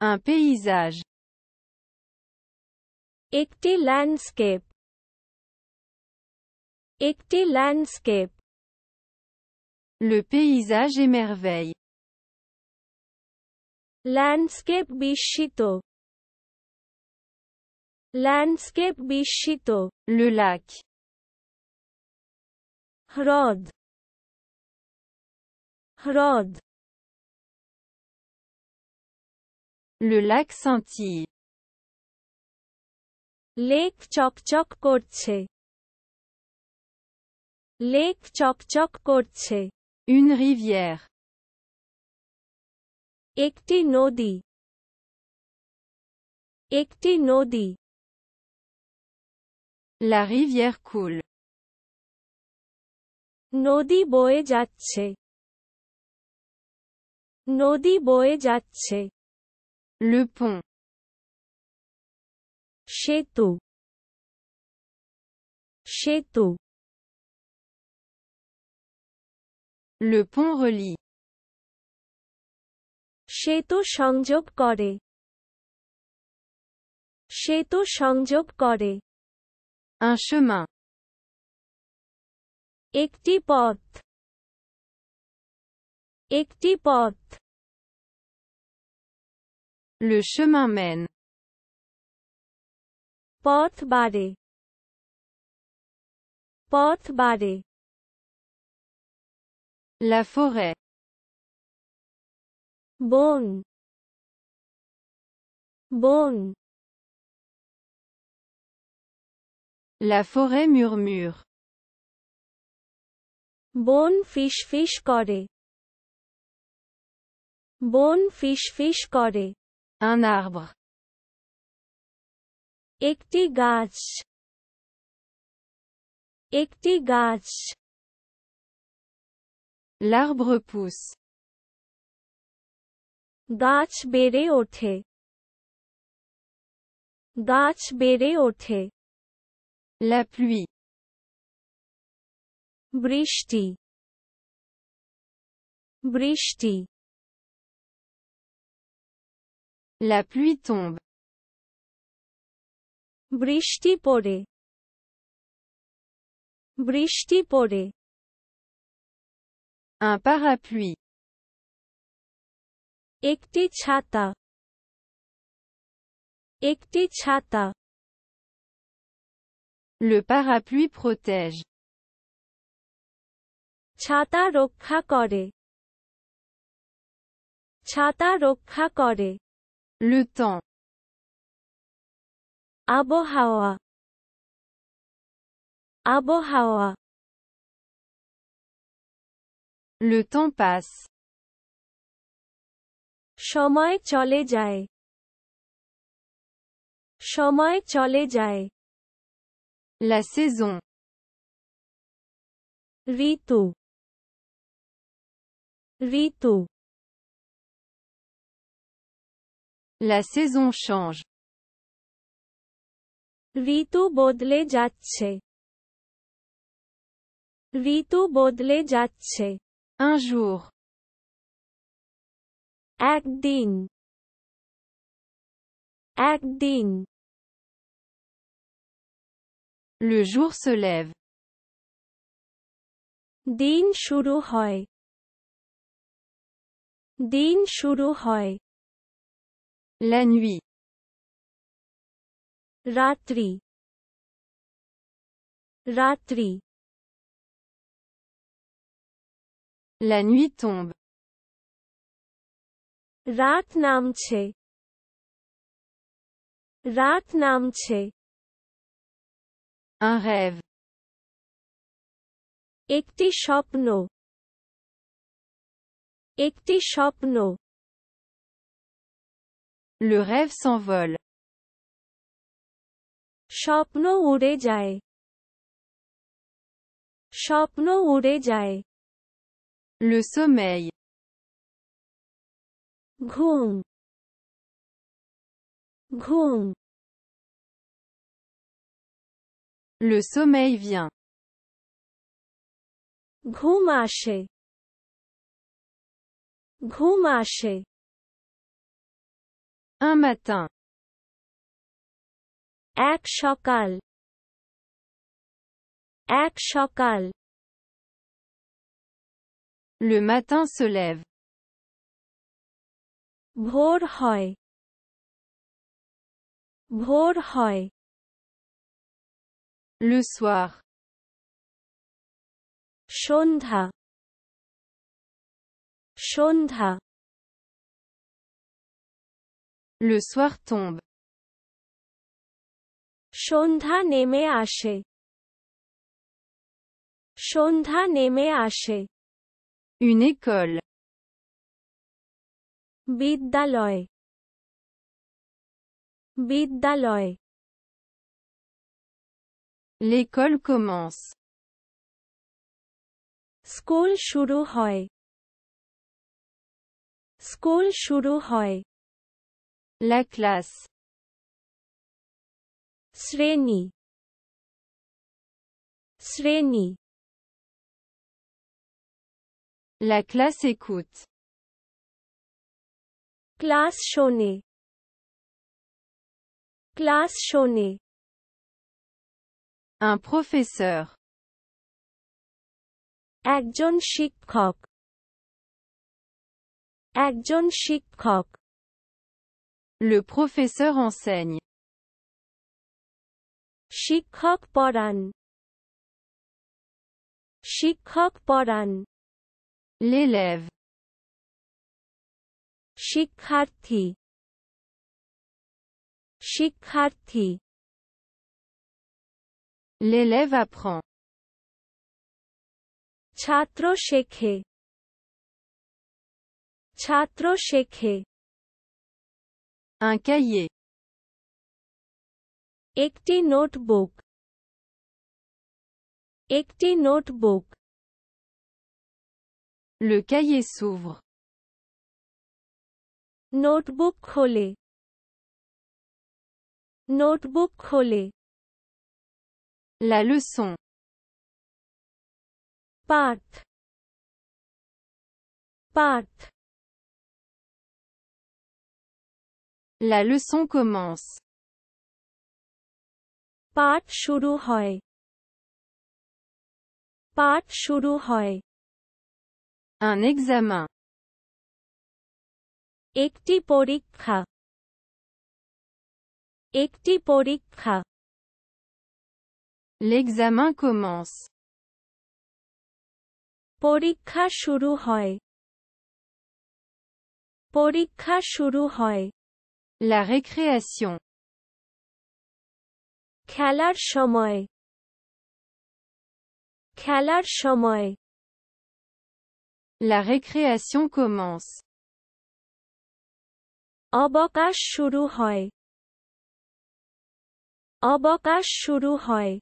Un paysage. Ekte landscape. landscape. Le paysage émerveille. Landscape bishito. Landscape bishito. Le lac. Hrod. Hrod. Le lac senti Lake chok chok Lake chok chok Une rivière. Ekti nodi. Ekti nodi. La rivière coule. Nodi boe Nodi boe Le pont. Château. Château. Le pont relie. সেতু সংযোগ Kore. সেতু সংযোগ Kore. Un chemin. Ekti pot. Ekti pot. Le chemin mène. Porte Body Porte Body La forêt. Bone. Bone. La forêt murmure. Bone fish fish cordée. Bone fish fish cordée. Un arbre. Ekti gach. Ekti pousse L'arbre pousse. au bere Dach Gach bere thé La pluie. Brishti. Brishti. La pluie tombe. Brishti pore. Brishti Un parapluie. Ekti chata. Ekti chata. Le parapluie protège. Chata rokha hakore. Chata le temps. Abohawa. Abohawa. Le temps passe. Shomai chale jai. Shomai chale jai. La saison. Ritu. Ritu. La saison change. Vito bodle jacche. Ritu bodle jachche. Un jour. Ek din. Ek din. Le jour se lève. Din shuru hoy. Din shuru hoy. La nuit. Ratri. Ratri. La nuit tombe. Rat namche. Rat namche. Un rêve. Ekti shopno. Ekti shopno. Le rêve s'envole. Shapno ure Shapno Shopno ure Le sommeil. Ghum. Ghum. Le sommeil vient. Ghumashe. Ghumashe. Un matin. Ek shokal. Ek Le matin se lève. Bhor hoy. Bhor hoy. Le soir. Shondha. Shondha. Le soir tombe. Shondha neme ashe. Shondha neme ashe. Une école. Bid Daloy. L'école commence. School shuru hoy. School shuru hoy. La classe. sreni sreni La classe écoute. Classe shone. Classe shone. Un professeur. Agjon Shikok Agjon le professeur enseigne. Shikok poran. Shikok poran. L'élève. Shikharthi. Shikharthi. L'élève apprend. Chhatro shekhe. Chhatro shekhe. Un cahier. Ecti notebook. Ecti notebook. Le cahier s'ouvre. Notebook collé Notebook collé La leçon. Part. Part. La leçon commence. পাঠ শুরু হয় পাঠ শুরু হয় Un examen. একটি পরীক্ষা একটি পরীক্ষা L'examen commence. পরীক্ষা শুরু হয় পরীক্ষা শুরু হয় La récréation. Kalar Shomoy. Kalar Shomoy. La récréation commence. Obokash Shuruhoy. Obokash Shuruhoy.